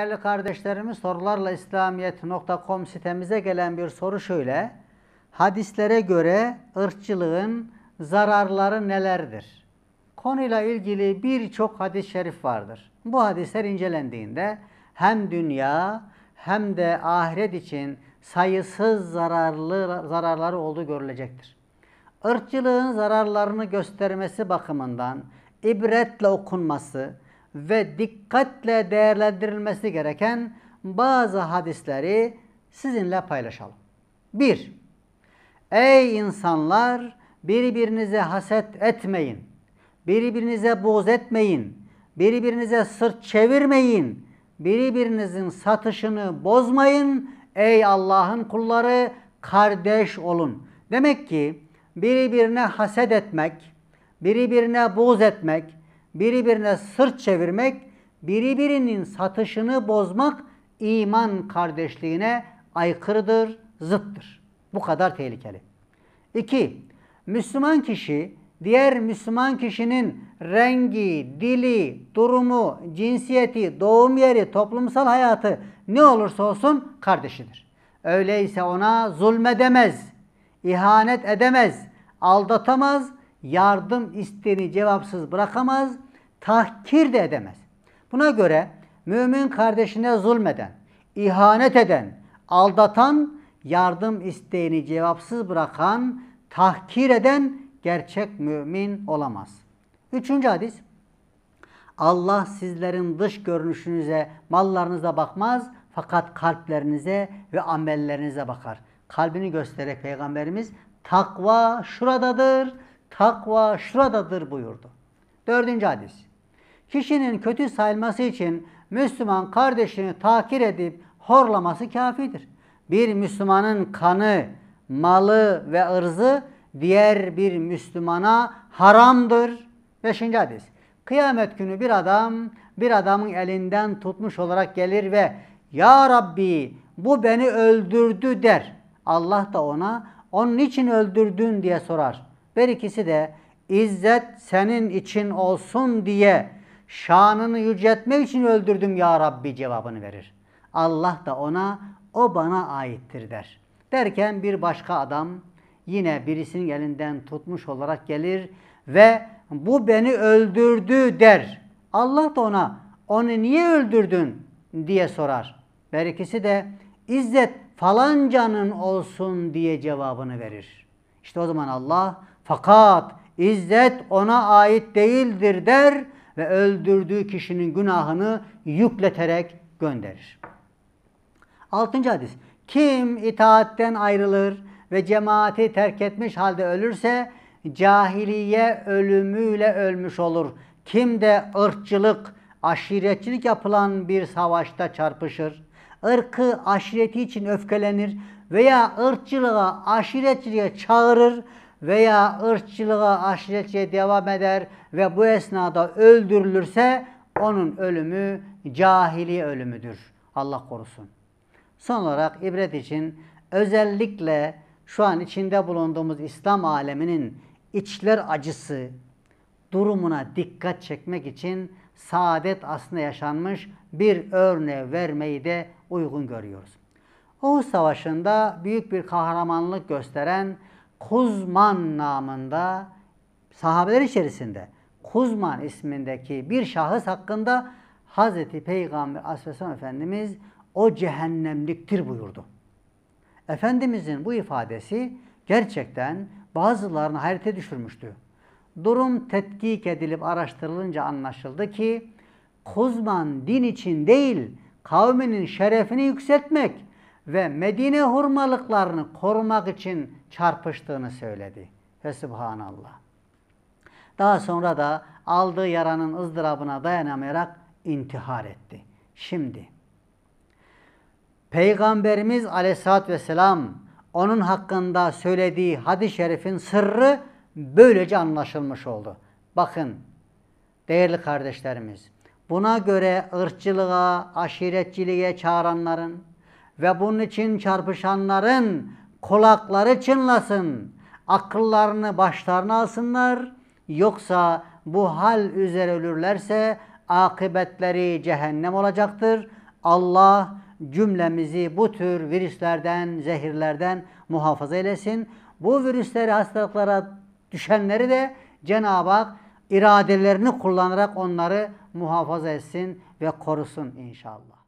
Değerli kardeşlerimiz sorularla İslamiyet.com sitemize gelen bir soru şöyle. Hadislere göre ırkçılığın zararları nelerdir? Konuyla ilgili birçok hadis-i şerif vardır. Bu hadisler incelendiğinde hem dünya hem de ahiret için sayısız zararlı zararları olduğu görülecektir. Irkçılığın zararlarını göstermesi bakımından ibretle okunması, ve dikkatle değerlendirilmesi gereken bazı hadisleri sizinle paylaşalım. 1. Ey insanlar birbirinize haset etmeyin. Birbirinize boz etmeyin. Birbirinize sırt çevirmeyin. Birbirinizin satışını bozmayın. Ey Allah'ın kulları kardeş olun. Demek ki birbirine haset etmek, birbirine boz etmek, biri birine sırt çevirmek, biri birinin satışını bozmak iman kardeşliğine aykırıdır, zıttır. Bu kadar tehlikeli. 2. Müslüman kişi diğer Müslüman kişinin rengi, dili, durumu, cinsiyeti, doğum yeri, toplumsal hayatı ne olursa olsun kardeşidir. Öyleyse ona zulmedemez, ihanet edemez, aldatamaz, yardım isteğini cevapsız bırakamaz, tahkir de edemez. Buna göre mümin kardeşine zulmeden, ihanet eden, aldatan, yardım isteğini cevapsız bırakan, tahkir eden gerçek mümin olamaz. Üçüncü hadis. Allah sizlerin dış görünüşünüze, mallarınıza bakmaz fakat kalplerinize ve amellerinize bakar. Kalbini göstererek Peygamberimiz takva şuradadır, takva şuradadır buyurdu. Dördüncü hadis kişinin kötü sayılması için Müslüman kardeşini takir edip horlaması kafidir. Bir Müslümanın kanı, malı ve ırzı diğer bir Müslümana haramdır. Beşinci hadis. Kıyamet günü bir adam bir adamın elinden tutmuş olarak gelir ve Ya Rabbi bu beni öldürdü der. Allah da ona onun için öldürdün diye sorar. Her ikisi de İzzet senin için olsun diye şanını yüceltmek için öldürdüm ya Rabbi cevabını verir. Allah da ona o bana aittir der. Derken bir başka adam yine birisinin elinden tutmuş olarak gelir ve bu beni öldürdü der. Allah da ona onu niye öldürdün diye sorar. Berikisi de izzet falancanın olsun diye cevabını verir. İşte o zaman Allah fakat izzet ona ait değildir der ve öldürdüğü kişinin günahını yükleterek gönderir. Altıncı hadis. Kim itaatten ayrılır ve cemaati terk etmiş halde ölürse cahiliye ölümüyle ölmüş olur. Kim de ırkçılık, aşiretçilik yapılan bir savaşta çarpışır, ırkı aşireti için öfkelenir veya ırkçılığa, aşiretçiliğe çağırır veya ırkçılığa, aşiretçiye devam eder ve bu esnada öldürülürse onun ölümü cahili ölümüdür. Allah korusun. Son olarak ibret için özellikle şu an içinde bulunduğumuz İslam aleminin içler acısı durumuna dikkat çekmek için saadet aslında yaşanmış bir örneği vermeyi de uygun görüyoruz. Oğuz Savaşı'nda büyük bir kahramanlık gösteren Kuzman namında sahabeler içerisinde Kuzman ismindeki bir şahıs hakkında Hazreti Peygamber Aleyhisselam Efendimiz o cehennemliktir buyurdu. Efendimizin bu ifadesi gerçekten bazılarını hayrete düşürmüştü. Durum tetkik edilip araştırılınca anlaşıldı ki Kuzman din için değil kavminin şerefini yükseltmek, ve Medine hurmalıklarını korumak için çarpıştığını söyledi. Ve Subhanallah. Daha sonra da aldığı yaranın ızdırabına dayanamayarak intihar etti. Şimdi Peygamberimiz aleyhissalatü vesselam onun hakkında söylediği hadis-i şerifin sırrı böylece anlaşılmış oldu. Bakın değerli kardeşlerimiz buna göre ırkçılığa, aşiretçiliğe çağıranların ve bunun için çarpışanların kulakları çınlasın. Akıllarını başlarına alsınlar. Yoksa bu hal üzere ölürlerse akıbetleri cehennem olacaktır. Allah cümlemizi bu tür virüslerden, zehirlerden muhafaza eylesin. Bu virüsleri, hastalıklara düşenleri de Cenab-ı Hak iradelerini kullanarak onları muhafaza etsin ve korusun inşallah.